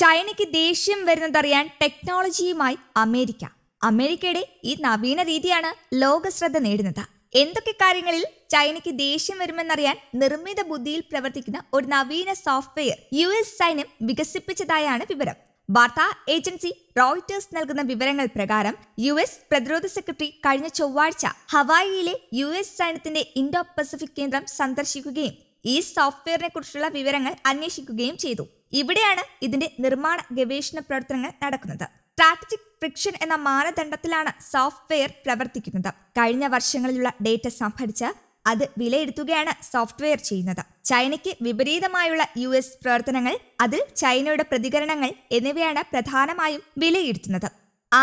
ചൈനയ്ക്ക് ദേഷ്യം വരുന്നതറിയാൻ ടെക്നോളജിയുമായി അമേരിക്ക അമേരിക്കയുടെ ഈ നവീന രീതിയാണ് ലോക ശ്രദ്ധ നേടുന്നത് എന്തൊക്കെ കാര്യങ്ങളിൽ ചൈനയ്ക്ക് ദേഷ്യം വരുമെന്നറിയാൻ നിർമ്മിത ബുദ്ധിയിൽ പ്രവർത്തിക്കുന്ന ഒരു നവീന സോഫ്റ്റ്വെയർ യു എസ് സൈന്യം വികസിപ്പിച്ചതായാണ് വിവരം വാർത്താ ഏജൻസി റോയിറ്റേഴ്സ് നൽകുന്ന വിവരങ്ങൾ പ്രകാരം യു എസ് പ്രതിരോധ സെക്രട്ടറി കഴിഞ്ഞ ചൊവ്വാഴ്ച ഹവായിയിലെ യു എസ് സൈന്യത്തിന്റെ ഇൻഡോ പസഫിക് കേന്ദ്രം സന്ദർശിക്കുകയും ഈ സോഫ്റ്റ്വെയറിനെ കുറിച്ചുള്ള വിവരങ്ങൾ അന്വേഷിക്കുകയും ചെയ്തു ഇവിടെയാണ് ഇതിന്റെ നിർമ്മാണ ഗവേഷണ പ്രവർത്തനങ്ങൾ നടക്കുന്നത് സ്ട്രാറ്റജിക് ഫ്രിക്ഷൻ എന്ന മാനദണ്ഡത്തിലാണ് സോഫ്റ്റ്വെയർ പ്രവർത്തിക്കുന്നത് കഴിഞ്ഞ വർഷങ്ങളിലുള്ള ഡേറ്റ സംഭരിച്ച് അത് വിലയിരുത്തുകയാണ് സോഫ്റ്റ്വെയർ ചെയ്യുന്നത് ചൈനയ്ക്ക് വിപരീതമായുള്ള യു എസ് പ്രവർത്തനങ്ങൾ അതിൽ ചൈനയുടെ പ്രതികരണങ്ങൾ എന്നിവയാണ് പ്രധാനമായും വിലയിരുത്തുന്നത്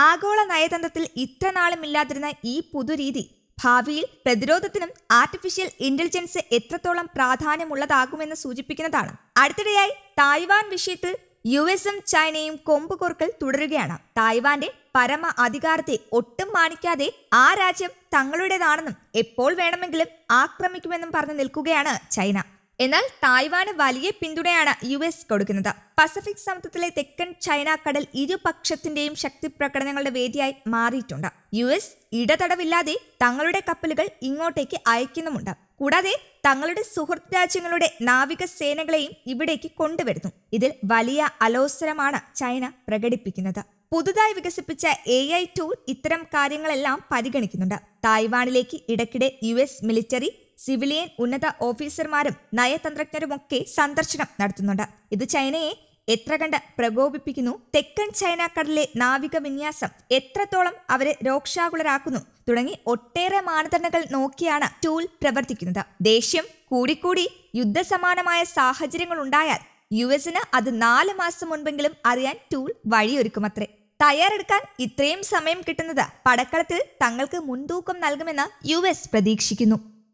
ആഗോള നയതന്ത്രത്തിൽ നാളും ഇല്ലാതിരുന്ന ഈ പുതുരീതി ഭാവിയിൽ പ്രതിരോധത്തിനും ആർട്ടിഫിഷ്യൽ ഇന്റലിജൻസ് എത്രത്തോളം പ്രാധാന്യമുള്ളതാകുമെന്ന് സൂചിപ്പിക്കുന്നതാണ് അടുത്തിടെയായി തായ്വാൻ വിഷയത്തിൽ യു എസും ചൈനയും കൊമ്പ് കൊറുക്കൽ തുടരുകയാണ് തായ്വാന്റെ പരമ അധികാരത്തെ ഒട്ടും മാനിക്കാതെ ആ രാജ്യം തങ്ങളുടേതാണെന്നും എപ്പോൾ വേണമെങ്കിലും ആക്രമിക്കുമെന്നും പറഞ്ഞു നിൽക്കുകയാണ് ചൈന എന്നാൽ തായ്വാന് വലിയ പിന്തുണയാണ് യു എസ് കൊടുക്കുന്നത് പസഫിക് സമുദ്രത്തിലെ തെക്കൻ ചൈന കടൽ ഇരുപക്ഷത്തിന്റെയും ശക്തി പ്രകടനങ്ങളുടെ വേദിയായി മാറിയിട്ടുണ്ട് യു എസ് ഇടതടവില്ലാതെ തങ്ങളുടെ കപ്പലുകൾ ഇങ്ങോട്ടേക്ക് അയക്കുന്നുമുണ്ട് കൂടാതെ തങ്ങളുടെ സുഹൃത്ത് രാജ്യങ്ങളുടെ നാവിക സേനകളെയും ഇവിടേക്ക് കൊണ്ടുവരുന്നു ഇതിൽ വലിയ അലോസരമാണ് ചൈന പ്രകടിപ്പിക്കുന്നത് പുതുതായി വികസിപ്പിച്ച എ ഐ ടൂൾ ഇത്തരം കാര്യങ്ങളെല്ലാം പരിഗണിക്കുന്നുണ്ട് തായ്വാനിലേക്ക് ഇടയ്ക്കിടെ യു എസ് മിലിറ്ററി സിവിലിയൻ ഉന്നത ഓഫീസർമാരും നയതന്ത്രജ്ഞരുമൊക്കെ സന്ദർശനം നടത്തുന്നുണ്ട് ഇത് ചൈനയെ എത്ര കണ്ട് പ്രകോപിപ്പിക്കുന്നു തെക്കൻ ചൈന കടലിലെ നാവിക വിന്യാസം എത്രത്തോളം അവരെ രോക്ഷാകുലരാക്കുന്നു തുടങ്ങി ഒട്ടേറെ മാനദണ്ഡങ്ങൾ നോക്കിയാണ് ടൂൾ പ്രവർത്തിക്കുന്നത് ദേഷ്യം കൂടിക്കൂടി യുദ്ധസമാനമായ സാഹചര്യങ്ങൾ ഉണ്ടായാൽ യു എസിന് അത് നാല് മാസം മുൻപെങ്കിലും അറിയാൻ ടൂൾ വഴിയൊരുക്കുമത്രേ തയ്യാറെടുക്കാൻ ഇത്രയും സമയം കിട്ടുന്നത് പടക്കളത്തിൽ തങ്ങൾക്ക് മുൻതൂക്കം നൽകുമെന്ന് യു പ്രതീക്ഷിക്കുന്നു